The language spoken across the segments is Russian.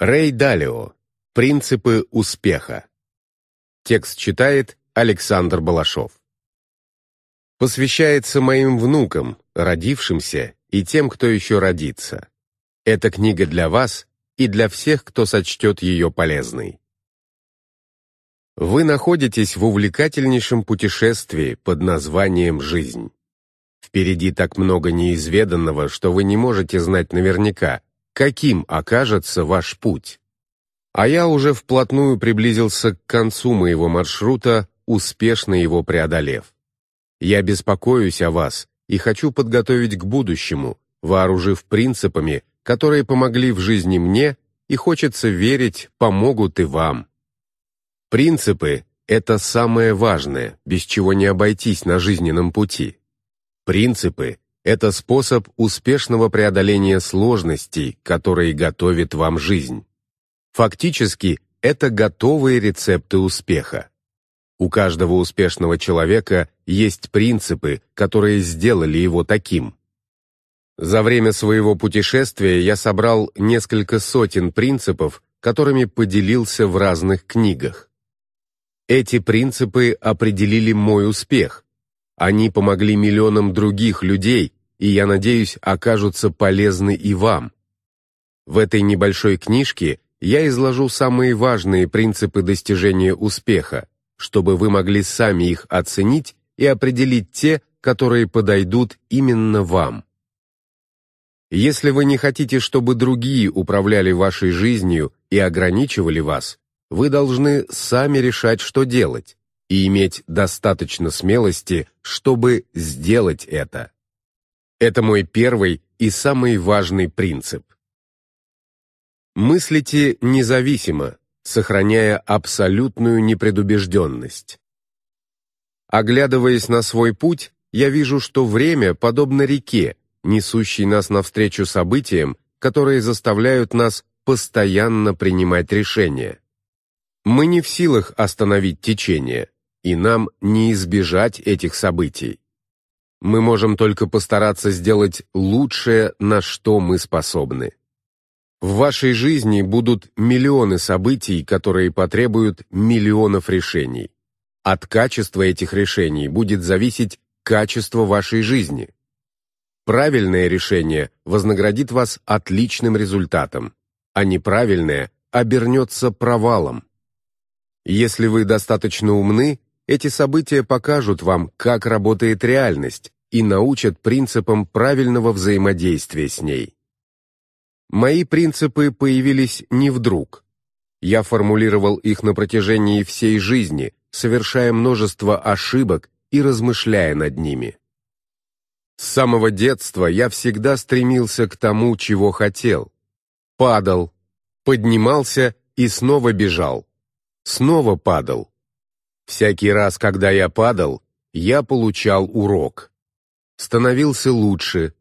Рэй Далио. Принципы успеха. Текст читает Александр Балашов. Посвящается моим внукам, родившимся и тем, кто еще родится. Эта книга для вас и для всех, кто сочтет ее полезной. Вы находитесь в увлекательнейшем путешествии под названием «Жизнь». Впереди так много неизведанного, что вы не можете знать наверняка, каким окажется ваш путь. А я уже вплотную приблизился к концу моего маршрута, успешно его преодолев. Я беспокоюсь о вас и хочу подготовить к будущему, вооружив принципами, которые помогли в жизни мне и, хочется верить, помогут и вам. Принципы – это самое важное, без чего не обойтись на жизненном пути. Принципы – это способ успешного преодоления сложностей, которые готовит вам жизнь. Фактически, это готовые рецепты успеха. У каждого успешного человека есть принципы, которые сделали его таким. За время своего путешествия я собрал несколько сотен принципов, которыми поделился в разных книгах. Эти принципы определили мой успех. Они помогли миллионам других людей, и, я надеюсь, окажутся полезны и вам. В этой небольшой книжке я изложу самые важные принципы достижения успеха, чтобы вы могли сами их оценить и определить те, которые подойдут именно вам. Если вы не хотите, чтобы другие управляли вашей жизнью и ограничивали вас, вы должны сами решать, что делать, и иметь достаточно смелости, чтобы сделать это. Это мой первый и самый важный принцип. Мыслите независимо, сохраняя абсолютную непредубежденность. Оглядываясь на свой путь, я вижу, что время подобно реке, несущей нас навстречу событиям, которые заставляют нас постоянно принимать решения. Мы не в силах остановить течение, и нам не избежать этих событий. Мы можем только постараться сделать лучшее, на что мы способны. В вашей жизни будут миллионы событий, которые потребуют миллионов решений. От качества этих решений будет зависеть качество вашей жизни. Правильное решение вознаградит вас отличным результатом, а неправильное обернется провалом. Если вы достаточно умны, эти события покажут вам, как работает реальность, и научат принципам правильного взаимодействия с ней. Мои принципы появились не вдруг. Я формулировал их на протяжении всей жизни, совершая множество ошибок и размышляя над ними. С самого детства я всегда стремился к тому, чего хотел. Падал, поднимался и снова бежал. Снова падал, Всякий раз, когда я падал, я получал урок. Становился лучше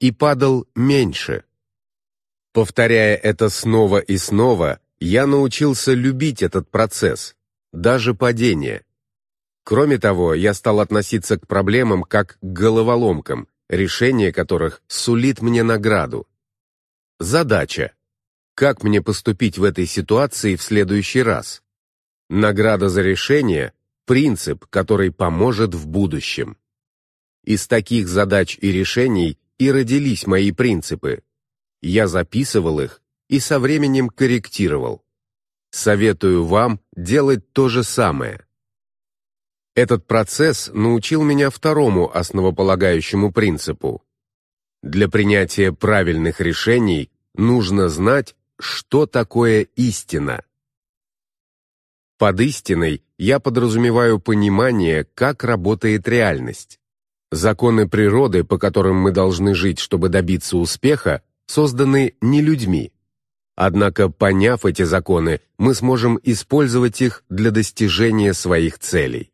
и падал меньше. Повторяя это снова и снова, я научился любить этот процесс, даже падение. Кроме того, я стал относиться к проблемам как к головоломкам, решение которых сулит мне награду. Задача. Как мне поступить в этой ситуации в следующий раз? Награда за решение – принцип, который поможет в будущем. Из таких задач и решений и родились мои принципы. Я записывал их и со временем корректировал. Советую вам делать то же самое. Этот процесс научил меня второму основополагающему принципу. Для принятия правильных решений нужно знать, что такое истина. Под истиной я подразумеваю понимание, как работает реальность. Законы природы, по которым мы должны жить, чтобы добиться успеха, созданы не людьми. Однако, поняв эти законы, мы сможем использовать их для достижения своих целей.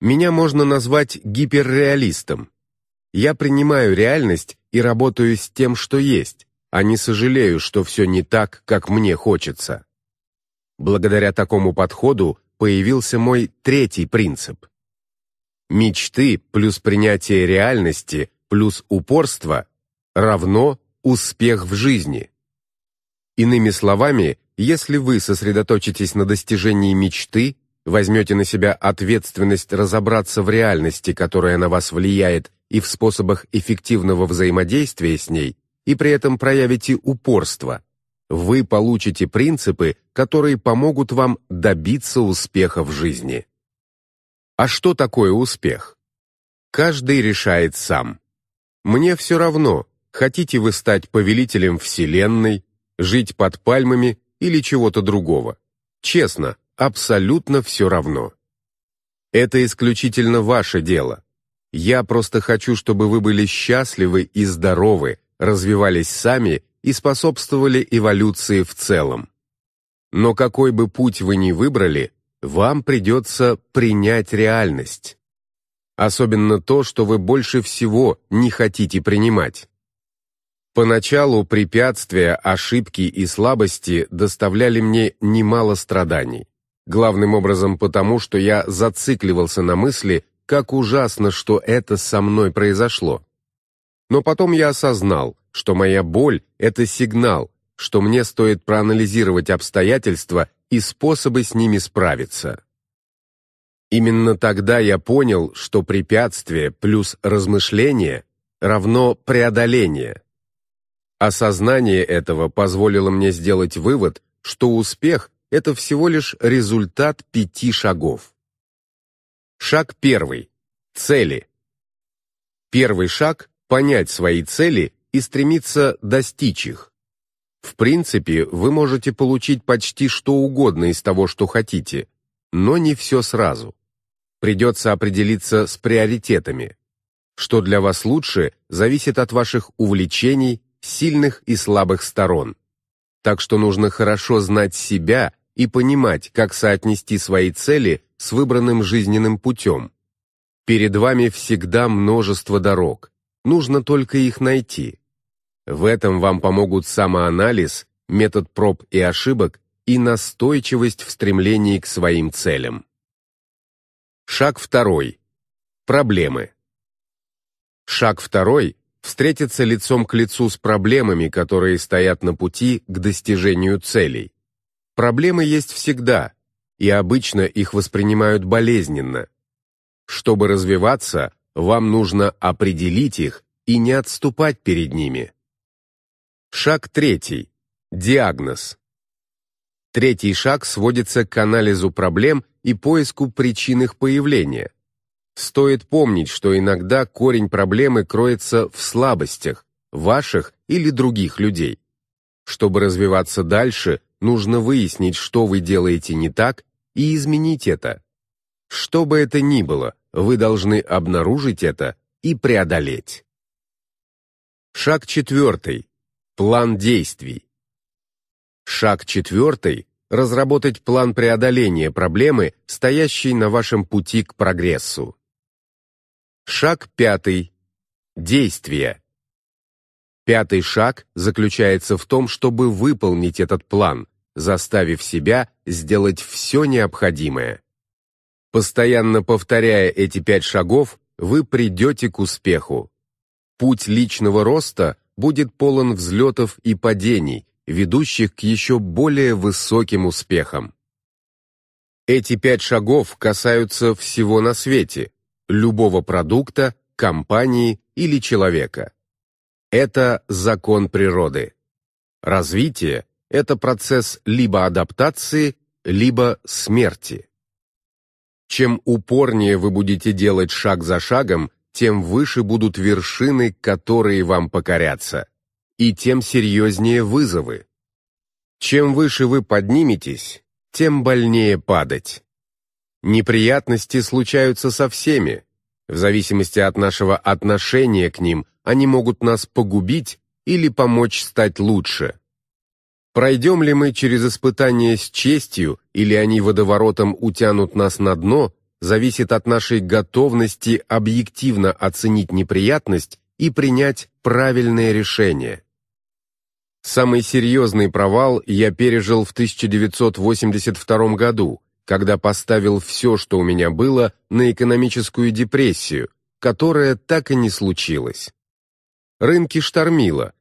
Меня можно назвать гиперреалистом. Я принимаю реальность и работаю с тем, что есть, а не сожалею, что все не так, как мне хочется. Благодаря такому подходу появился мой третий принцип. Мечты плюс принятие реальности плюс упорство равно успех в жизни. Иными словами, если вы сосредоточитесь на достижении мечты, возьмете на себя ответственность разобраться в реальности, которая на вас влияет, и в способах эффективного взаимодействия с ней, и при этом проявите упорство – вы получите принципы, которые помогут вам добиться успеха в жизни. А что такое успех? Каждый решает сам. Мне все равно, хотите вы стать повелителем Вселенной, жить под пальмами или чего-то другого. Честно, абсолютно все равно. Это исключительно ваше дело. Я просто хочу, чтобы вы были счастливы и здоровы, развивались сами и способствовали эволюции в целом. Но какой бы путь вы ни выбрали, вам придется принять реальность. Особенно то, что вы больше всего не хотите принимать. Поначалу препятствия, ошибки и слабости доставляли мне немало страданий. Главным образом потому, что я зацикливался на мысли, как ужасно, что это со мной произошло. Но потом я осознал, что моя боль – это сигнал, что мне стоит проанализировать обстоятельства и способы с ними справиться. Именно тогда я понял, что препятствие плюс размышление равно преодоление. Осознание этого позволило мне сделать вывод, что успех – это всего лишь результат пяти шагов. Шаг первый. Цели. Первый шаг – понять свои цели и стремиться достичь их. В принципе, вы можете получить почти что угодно из того, что хотите, но не все сразу. Придется определиться с приоритетами. Что для вас лучше, зависит от ваших увлечений, сильных и слабых сторон. Так что нужно хорошо знать себя и понимать, как соотнести свои цели с выбранным жизненным путем. Перед вами всегда множество дорог, нужно только их найти. В этом вам помогут самоанализ, метод проб и ошибок и настойчивость в стремлении к своим целям. Шаг второй. Проблемы. Шаг второй – встретиться лицом к лицу с проблемами, которые стоят на пути к достижению целей. Проблемы есть всегда, и обычно их воспринимают болезненно. Чтобы развиваться, вам нужно определить их и не отступать перед ними. Шаг третий. Диагноз. Третий шаг сводится к анализу проблем и поиску причин их появления. Стоит помнить, что иногда корень проблемы кроется в слабостях, ваших или других людей. Чтобы развиваться дальше, нужно выяснить, что вы делаете не так, и изменить это. Что бы это ни было, вы должны обнаружить это и преодолеть. Шаг четвертый. План действий. Шаг четвертый – разработать план преодоления проблемы, стоящей на вашем пути к прогрессу. Шаг пятый – действия. Пятый шаг заключается в том, чтобы выполнить этот план, заставив себя сделать все необходимое. Постоянно повторяя эти пять шагов, вы придете к успеху. Путь личного роста будет полон взлетов и падений, ведущих к еще более высоким успехам. Эти пять шагов касаются всего на свете, любого продукта, компании или человека. Это закон природы. Развитие – это процесс либо адаптации, либо смерти. Чем упорнее вы будете делать шаг за шагом – тем выше будут вершины, которые вам покорятся, и тем серьезнее вызовы. Чем выше вы подниметесь, тем больнее падать. Неприятности случаются со всеми. В зависимости от нашего отношения к ним, они могут нас погубить или помочь стать лучше. Пройдем ли мы через испытания с честью, или они водоворотом утянут нас на дно, зависит от нашей готовности объективно оценить неприятность и принять правильное решение. Самый серьезный провал я пережил в 1982 году, когда поставил все, что у меня было, на экономическую депрессию, которая так и не случилась. Рынки штормило,